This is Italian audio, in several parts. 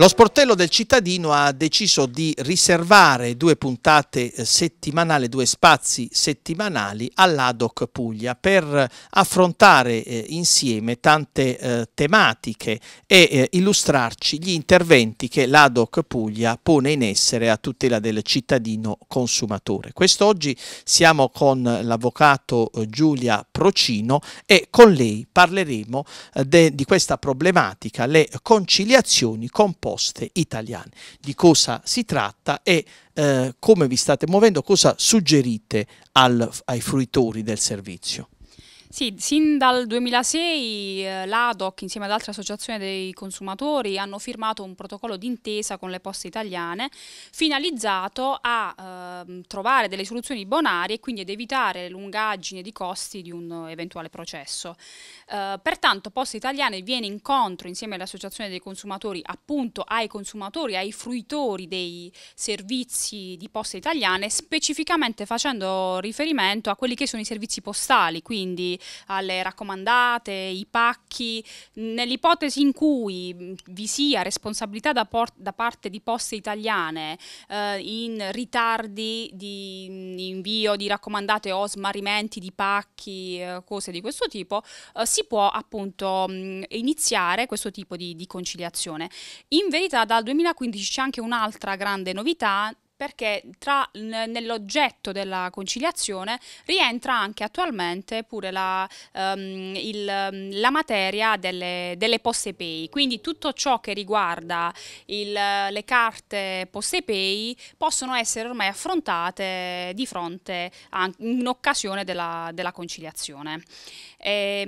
Lo sportello del cittadino ha deciso di riservare due puntate eh, settimanali, due spazi settimanali all'ADOC Puglia per affrontare eh, insieme tante eh, tematiche e eh, illustrarci gli interventi che l'ADOC Puglia pone in essere a tutela del cittadino consumatore. Quest'oggi siamo con l'avvocato eh, Giulia Procino e con lei parleremo eh, de, di questa problematica, le conciliazioni composte italiane, di cosa si tratta e eh, come vi state muovendo, cosa suggerite al, ai fruitori del servizio. Sì, sin dal 2006 eh, l'ADOC insieme ad altre associazioni dei consumatori hanno firmato un protocollo d'intesa con le poste italiane finalizzato a eh, trovare delle soluzioni bonarie e quindi ad evitare lungaggine di costi di un eventuale processo. Eh, pertanto Poste Italiane viene incontro insieme all'associazione dei consumatori appunto ai consumatori, ai fruitori dei servizi di Poste Italiane specificamente facendo riferimento a quelli che sono i servizi postali, quindi alle raccomandate, i pacchi, nell'ipotesi in cui vi sia responsabilità da, da parte di poste italiane eh, in ritardi di invio di raccomandate o smarrimenti di pacchi, eh, cose di questo tipo, eh, si può appunto mh, mm, iniziare questo tipo di, di conciliazione. In verità dal 2015 c'è anche un'altra grande novità perché tra, nell'oggetto della conciliazione rientra anche attualmente pure la, um, il, ehm, la materia delle, delle poste pay, quindi tutto ciò che riguarda il, le carte poste pay possono essere ormai affrontate di fronte a, in occasione della, della conciliazione. E,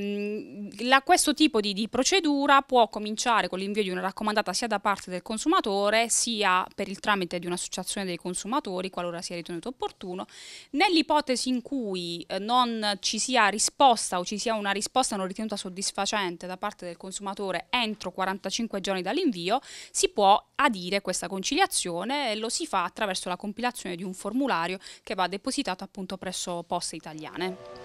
ehm, la, questo tipo di, di procedura può cominciare con l'invio di una raccomandata sia da parte del consumatore sia per il tramite di un'associazione dei consumatori qualora sia ritenuto opportuno. Nell'ipotesi in cui eh, non ci sia risposta o ci sia una risposta non ritenuta soddisfacente da parte del consumatore entro 45 giorni dall'invio, si può adire questa conciliazione e lo si fa attraverso la compilazione di un formulario che va depositato appunto presso Poste Italiane.